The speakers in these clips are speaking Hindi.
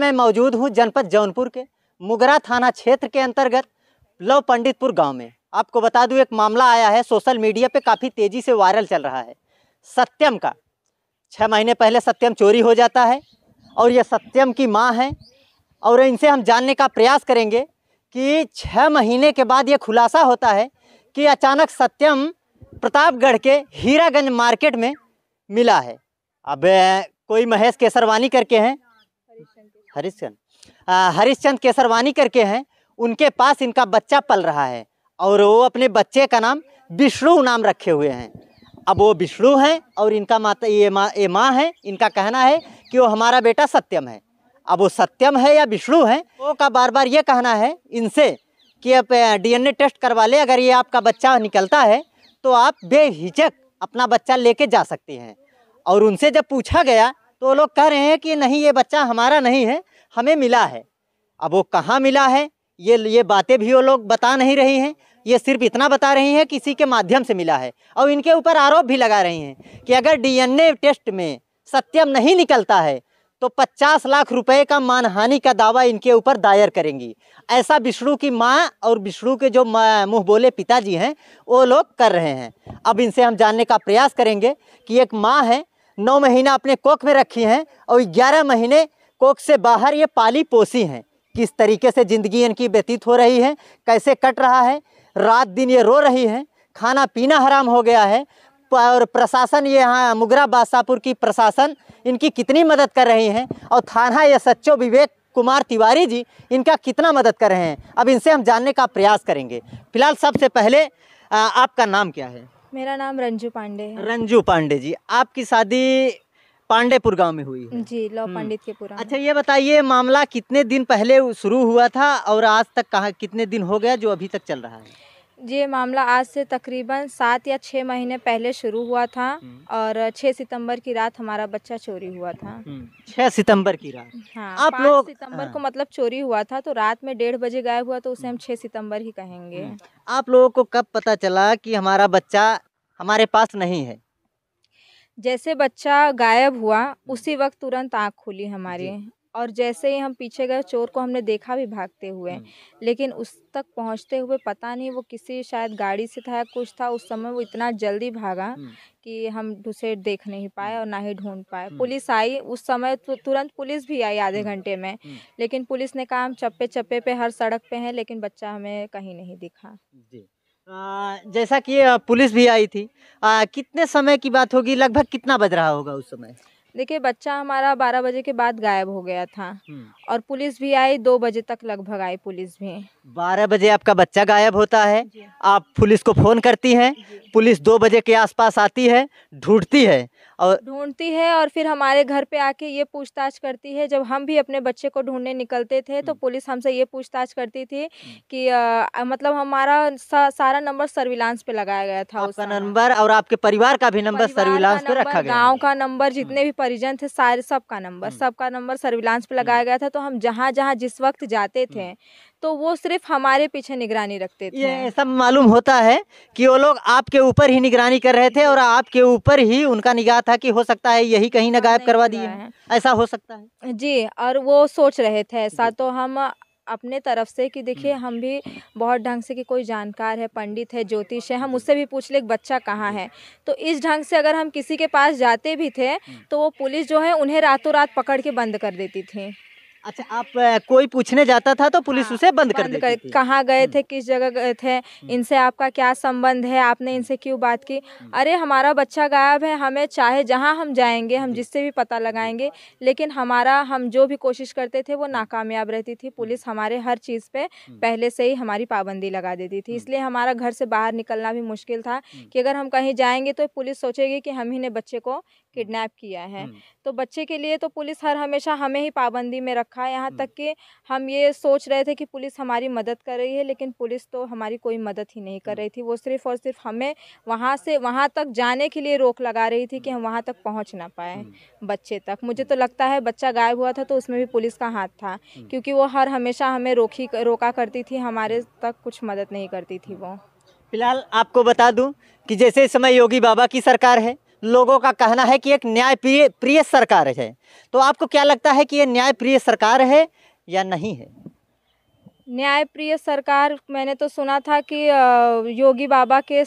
मैं मौजूद हूँ जनपद जौनपुर के मुगरा थाना क्षेत्र के अंतर्गत लव पंडितपुर गांव में आपको बता दूँ एक मामला आया है सोशल मीडिया पे काफ़ी तेज़ी से वायरल चल रहा है सत्यम का छः महीने पहले सत्यम चोरी हो जाता है और यह सत्यम की माँ है और इनसे हम जानने का प्रयास करेंगे कि छः महीने के बाद ये खुलासा होता है कि अचानक सत्यम प्रतापगढ़ के हीरागंज मार्केट में मिला है अब कोई महेश केसरवानी करके हैं हरिश्चंद हरिश्चंद केसरवानी करके हैं उनके पास इनका बच्चा पल रहा है और वो अपने बच्चे का नाम विष्णु नाम रखे हुए हैं अब वो विष्णु हैं और इनका माता ये माँ ये माँ है इनका कहना है कि वो हमारा बेटा सत्यम है अब वो सत्यम है या विष्णु है वो का बार बार ये कहना है इनसे कि आप डीएनए टेस्ट करवा ले अगर ये आपका बच्चा निकलता है तो आप बेहिचक अपना बच्चा लेके जा सकती हैं और उनसे जब पूछा गया तो वो लोग कह रहे हैं कि नहीं ये बच्चा हमारा नहीं है हमें मिला है अब वो कहाँ मिला है ये ये बातें भी वो लोग बता नहीं रही हैं ये सिर्फ इतना बता रही हैं किसी के माध्यम से मिला है और इनके ऊपर आरोप भी लगा रही हैं कि अगर डीएनए टेस्ट में सत्यम नहीं निकलता है तो 50 लाख रुपए का मानहानि का दावा इनके ऊपर दायर करेंगी ऐसा विष्णु की माँ और विष्णु के जो मुँह बोले पिताजी हैं वो लोग कर रहे हैं अब इनसे हम जानने का प्रयास करेंगे कि एक माँ है नौ महीना अपने कोख में रखी हैं और ग्यारह महीने कोख से बाहर ये पाली पोसी हैं किस तरीके से ज़िंदगी इनकी व्यतीत हो रही है कैसे कट रहा है रात दिन ये रो रही हैं खाना पीना हराम हो गया है और प्रशासन ये यहाँ मुगरा बादशाहपुर की प्रशासन इनकी कितनी मदद कर रही हैं और थाना ये सच्चो विवेक कुमार तिवारी जी इनका कितना मदद कर रहे हैं अब इनसे हम जानने का प्रयास करेंगे फिलहाल सबसे पहले आपका नाम क्या है मेरा नाम रंजू पांडे है रंजू पांडे जी आपकी शादी पांडेपुर गांव में हुई है जी लो हम्म। पंडित के पूरा अच्छा ये बताइए मामला कितने दिन पहले शुरू हुआ था और आज तक कहा कितने दिन हो गया जो अभी तक चल रहा है ये मामला आज से तकरीबन सात या छः महीने पहले शुरू हुआ था हम्म। और छः सितंबर की रात हमारा बच्चा चोरी हुआ था हम्म। छः सितंबर की रात हाँ आप लोग सितंबर हाँ। को मतलब चोरी हुआ था तो रात में डेढ़ बजे गायब हुआ तो उसे हम हम्म। छः सितंबर ही कहेंगे आप लोगों को कब पता चला कि हमारा बच्चा हमारे पास नहीं है जैसे बच्चा गायब हुआ उसी वक्त तुरंत आँख खुली हमारी और जैसे ही हम पीछे गए चोर को हमने देखा भी भागते हुए हम्म। लेकिन उस तक पहुंचते हुए पता नहीं वो किसी शायद गाड़ी से था या कुछ था उस समय वो इतना जल्दी भागा हम्म। कि हम उसे देख नहीं पाए और ना ही ढूंढ पाए हम्म। पुलिस आई उस समय तुरंत पुलिस भी आई आधे घंटे में लेकिन पुलिस ने कहा हम चप्पे चप्पे पे हर सड़क पे हैं लेकिन बच्चा हमें कहीं नहीं दिखा जैसा कि पुलिस भी आई थी कितने समय की बात होगी लगभग कितना बज रहा होगा उस समय देखिए बच्चा हमारा बारह बजे के बाद गायब हो गया था हम्म। और पुलिस भी आई दो बजे तक लगभग आई पुलिस भी बारह बजे आपका बच्चा गायब होता है आप पुलिस को फोन करती हैं पुलिस दो बजे के आसपास आती है ढूंढती है और ढूंढती है और फिर हमारे घर पे आके ये पूछताछ करती है जब हम भी अपने बच्चे को ढूंढने निकलते थे तो हम्म। पुलिस हमसे ये पूछताछ करती थी हम्म। कि आ, मतलब हमारा सा, सारा नंबर सर्विलांस पे लगाया गया था आपका नंबर और आपके परिवार का भी नंबर सर्विलांस पे रखा गया गाँव का नंबर जितने हम्म। भी परिजन थे सारे सबका नंबर सबका नंबर सर्विलांस पे लगाया गया था तो हम जहाँ जहाँ जिस वक्त जाते थे तो वो सिर्फ हमारे पीछे निगरानी रखते थे ये सब मालूम होता है कि वो लोग आपके ऊपर ही निगरानी कर रहे थे और आपके ऊपर ही उनका निगाह था कि हो सकता है यही कहीं ना हाँ, गायब करवा दिए ऐसा हो सकता है जी और वो सोच रहे थे ऐसा तो हम अपने तरफ से कि देखिए हम्म। हम भी बहुत ढंग से कि कोई जानकार है पंडित है ज्योतिष है हम उससे भी पूछ ले बच्चा कहाँ है तो इस ढंग से अगर हम किसी के पास जाते भी थे हम्म। तो वो पुलिस जो है उन्हें रातों रात पकड़ के बंद कर देती थी अच्छा आप कोई पूछने जाता था तो पुलिस हाँ, उसे बंद, बंद कर देती कहाँ गए हम्म। थे किस जगह गए थे हम्म। इनसे आपका क्या संबंध है आपने इनसे क्यों बात की हम्म। अरे हमारा बच्चा गायब है हमें चाहे जहाँ हम जाएंगे हम जिससे भी पता लगाएंगे लेकिन हमारा हम जो भी कोशिश करते थे वो नाकामयाब रहती थी पुलिस हमारे हर चीज़ पे पहले से ही हमारी पाबंदी लगा देती थी इसलिए हमारा घर से बाहर निकलना भी मुश्किल था कि अगर हम कहीं जाएंगे तो पुलिस सोचेगी कि हम ही ने बच्चे को किडनैप किया है तो बच्चे के लिए तो पुलिस हर हमेशा हमें ही पाबंदी में रखा है यहाँ तक कि हम ये सोच रहे थे कि पुलिस हमारी मदद कर रही है लेकिन पुलिस तो हमारी कोई मदद ही नहीं कर रही थी वो सिर्फ और सिर्फ हमें वहाँ से वहाँ तक जाने के लिए रोक लगा रही थी कि हम वहाँ तक पहुँच ना पाए बच्चे तक मुझे तो लगता है बच्चा गायब हुआ था तो उसमें भी पुलिस का हाथ था क्योंकि वो हर हमेशा हमें रोकी रोका करती थी हमारे तक कुछ मदद नहीं करती थी वो फिलहाल आपको बता दूं कि जैसे इस समय योगी बाबा की सरकार है लोगों का कहना है कि एक न्याय प्रिय सरकार है तो आपको क्या लगता है कि ये न्याय प्रिय सरकार है या नहीं है न्यायप्रिय सरकार मैंने तो सुना था कि योगी बाबा के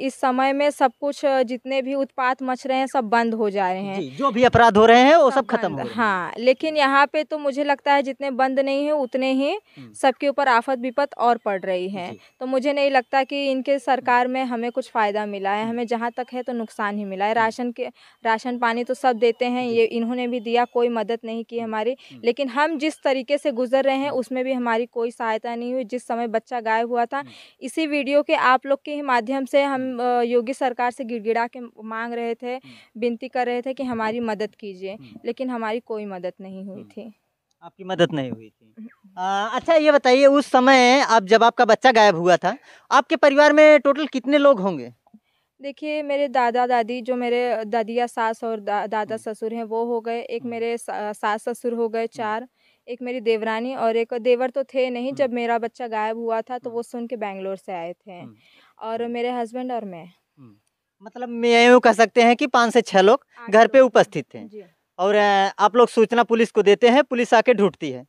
इस समय में सब कुछ जितने भी उत्पात मच रहे हैं सब बंद हो जा रहे हैं जो भी अपराध हो रहे हैं वो सब, सब खत्म हो हाँ लेकिन यहाँ पे तो मुझे लगता है जितने बंद नहीं है उतने ही हम्म। सबके ऊपर आफत विपत और पड़ रही है तो मुझे नहीं लगता कि इनके सरकार हम्म। में हमें कुछ फायदा मिला है हम्म। हमें जहाँ तक है तो नुकसान ही मिला है राशन के राशन पानी तो सब देते हैं ये इन्होंने भी दिया कोई मदद नहीं की हमारी लेकिन हम जिस तरीके से गुजर रहे हैं उसमें भी हमारी कोई सहायता नहीं हुई जिस समय बच्चा गायब हुआ था इसी वीडियो के आप लोग के माध्यम से हम योगी सरकार से गिड़गिड़ा के मांग रहे थे विनती कर रहे थे कि हमारी मदद कीजिए लेकिन हमारी कोई मदद नहीं हुई थी आपकी मदद नहीं हुई थी आ, अच्छा ये बताइए उस समय आप जब आपका बच्चा गायब हुआ था आपके परिवार में टोटल कितने लोग होंगे देखिए मेरे दादा दादी जो मेरे दादिया सास और दा, दादा ससुर हैं वो हो गए एक मेरे सास ससुर हो गए चार एक मेरी देवरानी और एक देवर तो थे नहीं जब हम्म। मेरा बच्चा गायब हुआ था तो वो हम्म। सुन के बैंगलोर से आए थे हम्म। और मेरे हस्बैंड और मैं मतलब मैं यूँ कह सकते हैं कि पाँच से छः लोग घर पे उपस्थित थे और आप लोग सूचना पुलिस को देते हैं पुलिस आके ढूंढती है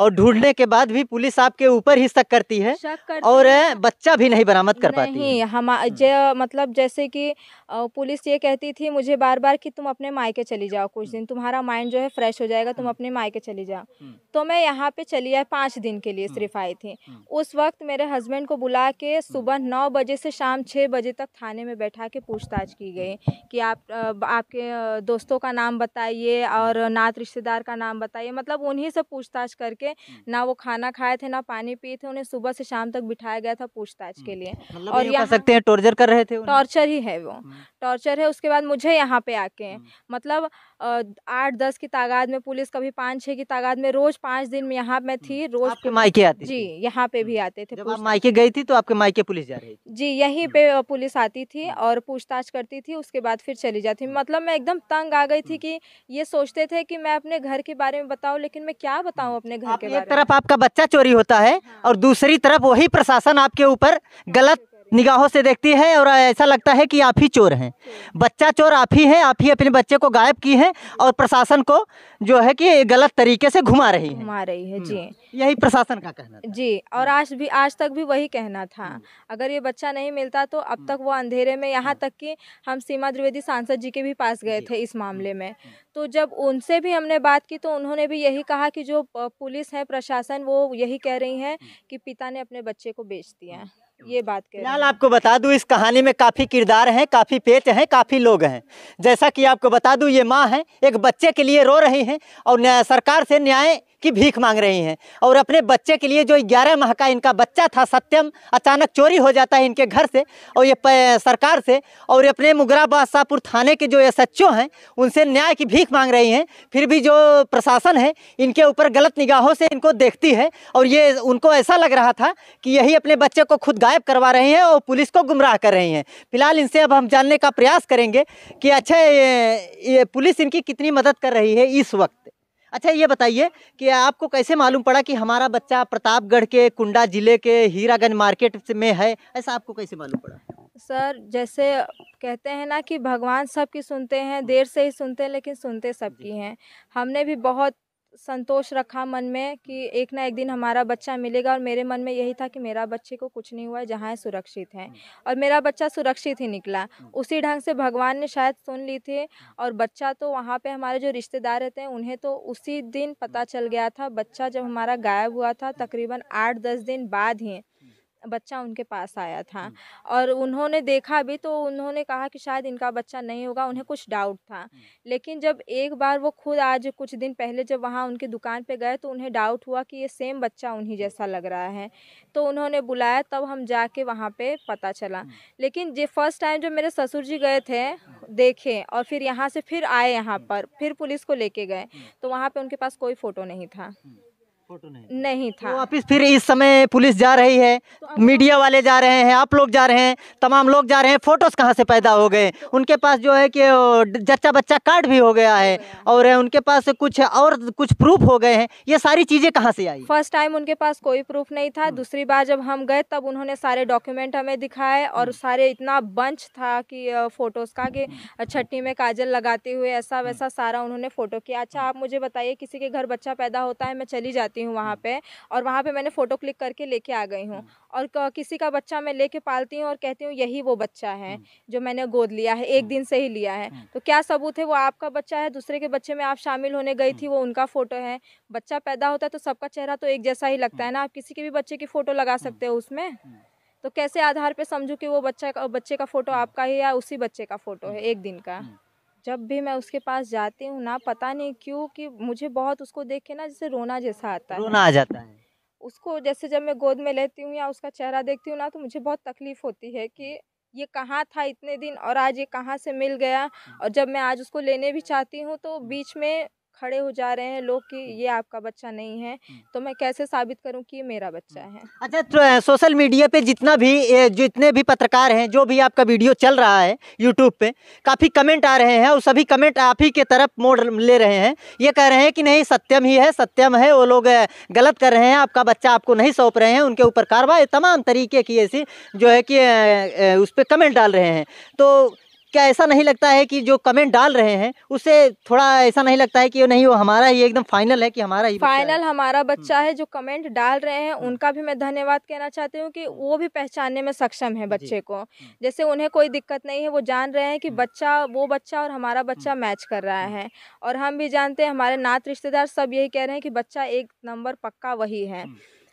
और ढूंढने के बाद भी पुलिस आपके ऊपर ही शक करती है करती और है। बच्चा भी नहीं बरामद कर नहीं, पाती हम हम्म। जै, मतलब जैसे कि पुलिस ये कहती थी मुझे बार बार कि तुम अपने मायके चली जाओ कुछ दिन तुम्हारा माइंड जो है फ्रेश हो जाएगा तुम हम्म। अपने मायके चली जाओ हम्म। तो मैं यहाँ पे चली आई पाँच दिन के लिए सिर्फ आई थी उस वक्त मेरे हस्बैंड को बुला के सुबह नौ बजे से शाम छः बजे तक थाने में बैठा के पूछताछ की गई कि आप आपके दोस्तों का नाम बताइए और नात रिश्तेदार का नाम बताइए मतलब उन्हीं से पूछताछ करके ना वो खाना खाए थे ना पानी पिए थे उन्हें सुबह से शाम तक बिठाया गया था पूछताछ के लिए मतलब और यहाँ सकते हैं टॉर्चर कर रहे थे टॉर्चर ही है वो टॉर्चर है उसके बाद मुझे यहाँ पे आके मतलब आठ दस की तादाद में पुलिस कभी पाँच छः की तादाद में रोज पाँच दिन में यहाँ मैं थी रोज आपके मायके आती जी यहाँ पे भी आते थे जब मायके गई थी तो आपके मायके पुलिस जा रही थी जी यहीं पे पुलिस आती थी और पूछताछ करती थी उसके बाद फिर चली जाती मतलब मैं एकदम तंग आ गई थी कि ये सोचते थे कि मैं अपने घर के बारे में बताऊँ लेकिन मैं क्या बताऊँ अपने घर के एक तरफ आपका बच्चा चोरी होता है हाँ। और दूसरी तरफ वही प्रशासन आपके ऊपर हाँ, गलत निगाहों से देखती है और ऐसा लगता है कि आप ही चोर हैं बच्चा चोर आप ही है आप ही अपने बच्चे को गायब की है और प्रशासन को जो है कि गलत तरीके से घुमा रही है घुमा रही है जी हम्म। यही प्रशासन का कहना था। जी और आज भी आज तक भी वही कहना था अगर ये बच्चा नहीं मिलता तो अब तक वो अंधेरे में यहाँ तक कि हम सीमा द्विवेदी सांसद जी के भी पास गए थे इस मामले में हम्म, हम्म। तो जब उनसे भी हमने बात की तो उन्होंने भी यही कहा कि जो पुलिस है प्रशासन वो यही कह रही है कि पिता ने अपने बच्चे को बेच दिया ये बात कह फिलहाल आपको बता दूं इस कहानी में काफ़ी किरदार हैं काफ़ी पेट हैं काफ़ी लोग हैं जैसा कि आपको बता दूं ये माँ है एक बच्चे के लिए रो रही हैं और सरकार से न्याय कि भीख मांग रही हैं और अपने बच्चे के लिए जो ग्यारह माह का इनका बच्चा था सत्यम अचानक चोरी हो जाता है इनके घर से और ये सरकार से और अपने मुगरा बादशाहपुर थाने के जो एस एच हैं उनसे न्याय की भीख मांग रही हैं फिर भी जो प्रशासन है इनके ऊपर गलत निगाहों से इनको देखती है और ये उनको ऐसा लग रहा था कि यही अपने बच्चे को खुद गायब करवा रही हैं और पुलिस को गुमराह कर रही हैं फिलहाल इनसे अब हम जानने का प्रयास करेंगे कि अच्छा ये पुलिस इनकी कितनी मदद कर रही है इस वक्त अच्छा ये बताइए कि आपको कैसे मालूम पड़ा कि हमारा बच्चा प्रतापगढ़ के कुंडा जिले के हीरागंज मार्केट में है ऐसा आपको कैसे मालूम पड़ा सर जैसे कहते हैं ना कि भगवान सबकी सुनते हैं देर से ही सुनते हैं लेकिन सुनते सबकी हैं हमने भी बहुत संतोष रखा मन में कि एक ना एक दिन हमारा बच्चा मिलेगा और मेरे मन में यही था कि मेरा बच्चे को कुछ नहीं हुआ है जहाँ सुरक्षित है हम्म। और मेरा बच्चा सुरक्षित ही निकला हम्म। उसी ढंग से भगवान ने शायद सुन ली थी हम्म। और बच्चा तो वहाँ पे हमारे जो रिश्तेदार रहते हैं उन्हें तो उसी दिन पता चल गया था बच्चा जब हमारा गायब हुआ था तकरीबन आठ दस दिन बाद ही बच्चा उनके पास आया था और उन्होंने देखा भी तो उन्होंने कहा कि शायद इनका बच्चा नहीं होगा उन्हें कुछ डाउट था लेकिन जब एक बार वो खुद आज कुछ दिन पहले जब वहाँ उनकी दुकान पर गए तो उन्हें डाउट हुआ कि ये सेम बच्चा उन्हीं जैसा लग रहा है तो उन्होंने बुलाया तब हम जाके वहाँ पर पता चला लेकिन जो फर्स्ट टाइम जब मेरे ससुर जी गए थे देखे और फिर यहाँ से फिर आए यहाँ पर फिर पुलिस को लेके गए तो वहाँ पर उनके पास कोई फ़ोटो नहीं था फोटो नहीं नहीं था तो वापिस फिर इस समय पुलिस जा रही है तो मीडिया वाले जा रहे हैं आप लोग जा रहे हैं तमाम लोग जा रहे हैं फोटोज कहाँ से पैदा हो गए तो उनके पास जो है कि जच्चा बच्चा कार्ड भी हो गया है और उनके पास कुछ और कुछ प्रूफ हो गए हैं ये सारी चीजें कहाँ से आई फर्स्ट टाइम उनके पास कोई प्रूफ नहीं था हाँ। दूसरी बार जब हम गए तब उन्होंने सारे डॉक्यूमेंट हमें दिखाए और हाँ। सारे इतना बंच था कि फोटोज का कि हाँ। छठी में काजल लगाते हुए ऐसा वैसा सारा उन्होंने फोटो किया अच्छा आप मुझे बताइए किसी के घर बच्चा पैदा होता है मैं चली जाती करती हूँ वहाँ हम्म। पे और वहाँ पे मैंने फ़ोटो क्लिक करके लेके आ गई हूँ हम्म। और किसी का बच्चा मैं लेके पालती हूँ और कहती हूँ यही वो बच्चा है हम्म। जो मैंने गोद लिया है एक दिन से ही लिया है तो क्या सबूत है वो आपका बच्चा है दूसरे के बच्चे में आप शामिल होने गई थी वो उनका फ़ोटो है बच्चा पैदा होता है तो सबका चेहरा तो एक जैसा ही लगता है ना आप किसी के भी बच्चे की फ़ोटो लगा सकते हो उसमें तो कैसे आधार पे समझू कि वो बच्चा का बच्चे का फोटो आपका ही या उसी बच्चे का फोटो है एक दिन का जब भी मैं उसके पास जाती हूँ ना पता नहीं क्यों कि मुझे बहुत उसको देख के ना जैसे रोना जैसा आता है रोना आ जाता है उसको जैसे जब मैं गोद में लेती हूँ या उसका चेहरा देखती हूँ ना तो मुझे बहुत तकलीफ होती है कि ये कहाँ था इतने दिन और आज ये कहाँ से मिल गया और जब मैं आज उसको लेने भी चाहती हूँ तो बीच में खड़े हो जा रहे हैं लोग कि हम्म। ये आपका बच्चा नहीं है हम्म। तो मैं कैसे साबित करूं कि ये मेरा बच्चा हम्म। है अच्छा तो सोशल मीडिया पे जितना भी जितने भी पत्रकार हैं जो भी आपका वीडियो चल रहा है यूट्यूब पे काफ़ी कमेंट आ रहे हैं और सभी कमेंट आप ही के तरफ मोड़ ले रहे हैं ये कह रहे हैं कि नहीं सत्यम ही है सत्यम है वो लोग गलत कर रहे हैं आपका बच्चा आपको नहीं सौंप रहे हैं उनके ऊपर कार्रवाई तमाम तरीके की ऐसी जो है कि उस पर कमेंट डाल रहे हैं तो क्या ऐसा नहीं लगता है कि जो कमेंट डाल रहे हैं उससे थोड़ा ऐसा नहीं लगता है कि नहीं वो हमारा ही एकदम फाइनल है कि हमारा ही फाइनल हमारा हम्म। बच्चा है जो कमेंट डाल रहे हैं हम्म। उनका भी मैं धन्यवाद कहना चाहती हूँ कि वो भी पहचानने में सक्षम है बच्चे को हम्म। जैसे उन्हें कोई दिक्कत नहीं है वो जान रहे हैं कि बच्चा वो बच्चा और हमारा बच्चा मैच कर रहा है और हम भी जानते हैं हमारे नात रिश्तेदार सब यही कह रहे हैं कि बच्चा एक नंबर पक्का वही है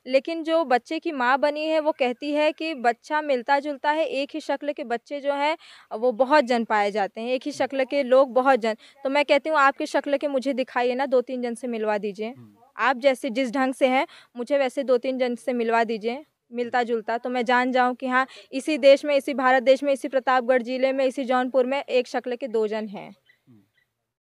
लेकिन जो बच्चे की माँ बनी है वो कहती है कि बच्चा मिलता जुलता है एक ही शक्ल के बच्चे जो हैं वो बहुत जन पाए जाते हैं एक ही शक्ल के हम्म। लोग बहुत जन तो मैं कहती हूँ आपकी शक्ल के मुझे दिखाइए ना दो तीन जन से मिलवा दीजिए हम्म। आप जैसे जिस ढंग से हैं मुझे वैसे दो तीन जन से मिलवा दीजिए मिलता जुलता तो मैं जान जाऊँ कि हाँ इसी देश में इसी भारत देश में इसी प्रतापगढ़ ज़िले में इसी जौनपुर में एक शक्ल के दो जन हैं